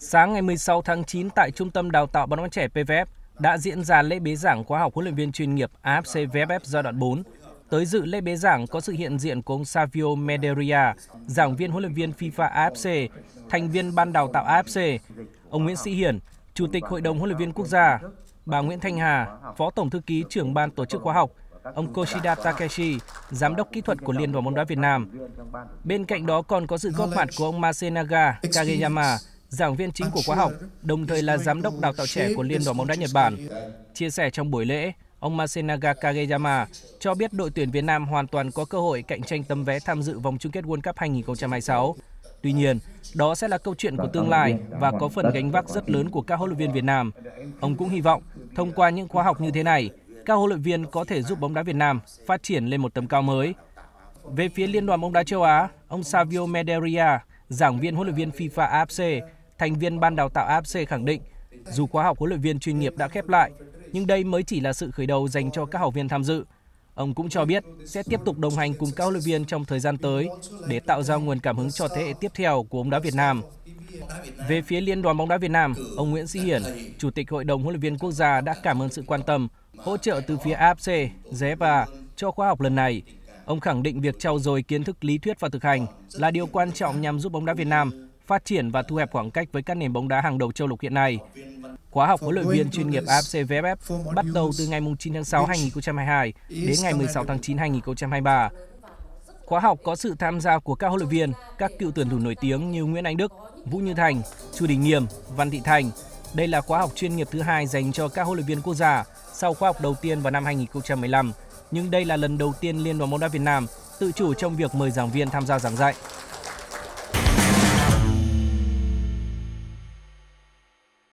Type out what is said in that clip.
Sáng ngày 16 tháng 9 tại Trung tâm Đào tạo bóng đá trẻ PVF đã diễn ra lễ bế giảng khóa học huấn luyện viên chuyên nghiệp AFC VFF giai đoạn 4. Tới dự lễ bế giảng có sự hiện diện của ông Savio Mederia, giảng viên huấn luyện viên FIFA AFC, thành viên ban đào tạo AFC, ông Nguyễn Sĩ Hiển, Chủ tịch Hội đồng huấn luyện viên quốc gia, bà Nguyễn Thanh Hà, Phó Tổng thư ký trưởng ban tổ chức khóa học, ông Koshida Takeshi, giám đốc kỹ thuật của Liên đoàn bóng đá Việt Nam. Bên cạnh đó còn có sự góp mặt của ông Masenaga Kageyama, giảng viên chính của khóa học, đồng thời là giám đốc đào tạo trẻ của Liên đoàn bóng đá Nhật Bản. Chia sẻ trong buổi lễ, ông Masenaga Kageyama cho biết đội tuyển Việt Nam hoàn toàn có cơ hội cạnh tranh tấm vé tham dự vòng chung kết World Cup 2026. Tuy nhiên, đó sẽ là câu chuyện của dạ, tương lai và có phần gánh vác rất lớn của các huấn luyện viên Việt Nam. Ông cũng hy vọng, thông qua những khóa học như thế này, các huấn luyện viên có thể giúp bóng đá Việt Nam phát triển lên một tầm cao mới. Về phía Liên đoàn bóng đá châu Á, ông Savio Mederia, giảng viên huấn luyện viên FIFA AFC, Thành viên ban đào tạo AFC khẳng định, dù khóa học huấn luyện viên chuyên nghiệp đã khép lại, nhưng đây mới chỉ là sự khởi đầu dành cho các học viên tham dự. Ông cũng cho biết sẽ tiếp tục đồng hành cùng các huấn luyện viên trong thời gian tới để tạo ra nguồn cảm hứng cho thế hệ tiếp theo của bóng đá Việt Nam. Về phía Liên đoàn bóng đá Việt Nam, ông Nguyễn Sĩ Hiển, Chủ tịch Hội đồng huấn luyện viên quốc gia đã cảm ơn sự quan tâm, hỗ trợ từ phía AFC, ZEPA cho khóa học lần này. Ông khẳng định việc trau dồi kiến thức lý thuyết và thực hành là điều quan trọng nhằm giúp bóng đá Việt Nam phát triển và thu hẹp khoảng cách với các nền bóng đá hàng đầu châu lục hiện nay. Khóa học huấn luyện viên chuyên nghiệp AFC VFF bắt đầu từ ngày 9 tháng 6 2022 đến ngày 16 tháng 9 2023. Khóa học có sự tham gia của các huấn luyện viên, các cựu tuyển thủ nổi tiếng như Nguyễn Anh Đức, Vũ Như Thành, Chu Đình Nghiêm, Văn Thị Thành. Đây là khóa học chuyên nghiệp thứ hai dành cho các huấn luyện viên quốc gia sau khóa học đầu tiên vào năm 2015. Nhưng đây là lần đầu tiên Liên đoàn bóng đá Việt Nam tự chủ trong việc mời giảng viên tham gia giảng dạy.